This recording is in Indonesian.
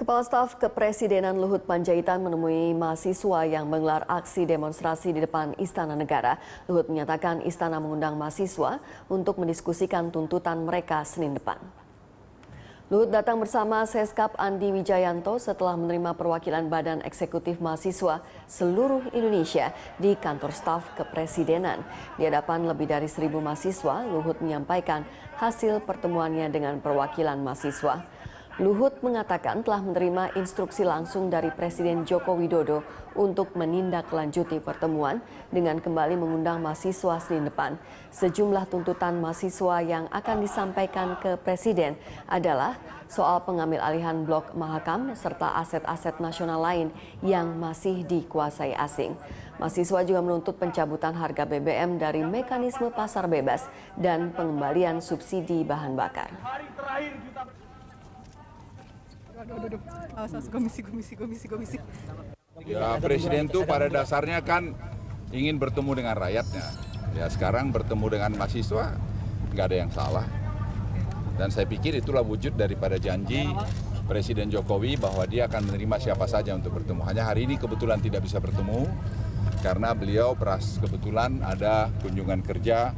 Kepala Staf Kepresidenan Luhut Panjaitan menemui mahasiswa yang menggelar aksi demonstrasi di depan Istana Negara. Luhut menyatakan istana mengundang mahasiswa untuk mendiskusikan tuntutan mereka Senin depan. Luhut datang bersama Seskap Andi Wijayanto setelah menerima perwakilan Badan Eksekutif Mahasiswa seluruh Indonesia di kantor staf kepresidenan. Di hadapan lebih dari seribu mahasiswa, Luhut menyampaikan hasil pertemuannya dengan perwakilan mahasiswa. Luhut mengatakan telah menerima instruksi langsung dari Presiden Joko Widodo untuk menindaklanjuti pertemuan dengan kembali mengundang mahasiswa Senin depan. Sejumlah tuntutan mahasiswa yang akan disampaikan ke Presiden adalah soal pengambil alihan blok Mahakam serta aset-aset nasional lain yang masih dikuasai asing. Mahasiswa juga menuntut pencabutan harga BBM dari mekanisme pasar bebas dan pengembalian subsidi bahan bakar. Ya, presiden itu pada dasarnya kan ingin bertemu dengan rakyatnya. Ya, sekarang bertemu dengan mahasiswa, nggak ada yang salah. Dan saya pikir itulah wujud daripada janji Presiden Jokowi bahwa dia akan menerima siapa saja untuk bertemu. Hanya hari ini kebetulan tidak bisa bertemu karena beliau beras kebetulan ada kunjungan kerja